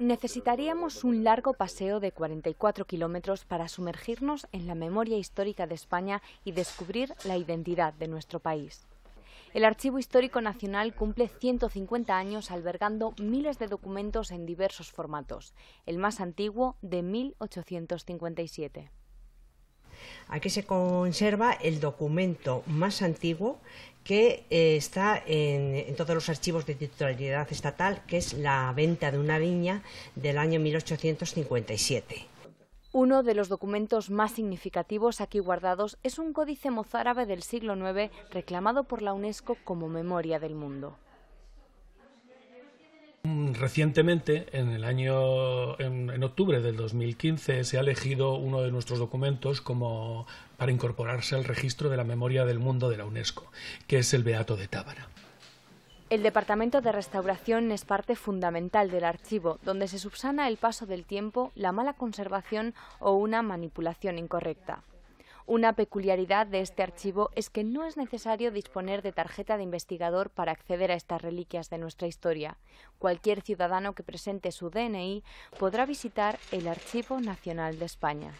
Necesitaríamos un largo paseo de 44 kilómetros para sumergirnos en la memoria histórica de España y descubrir la identidad de nuestro país. El Archivo Histórico Nacional cumple 150 años albergando miles de documentos en diversos formatos, el más antiguo de 1857. Aquí se conserva el documento más antiguo que eh, está en, en, todos los archivos de titularidad estatal, que es la venta de una viña del año 1857. Uno de los documentos más significativos aquí guardados es un códice mozárabe del siglo IX reclamado por la UNESCO como Memoria del Mundo recientemente, en el año, en, octubre del 2015, se ha elegido uno de nuestros documentos como para incorporarse al registro de la memoria del mundo de la UNESCO, que es el Beato de Tábara. El Departamento de Restauración es parte fundamental del archivo, donde se subsana el paso del tiempo, la mala conservación o una manipulación incorrecta. Una peculiaridad de este archivo es que no es necesario disponer de tarjeta de investigador para acceder a estas reliquias de nuestra historia. Cualquier ciudadano que presente su DNI podrá visitar el Archivo Nacional de España.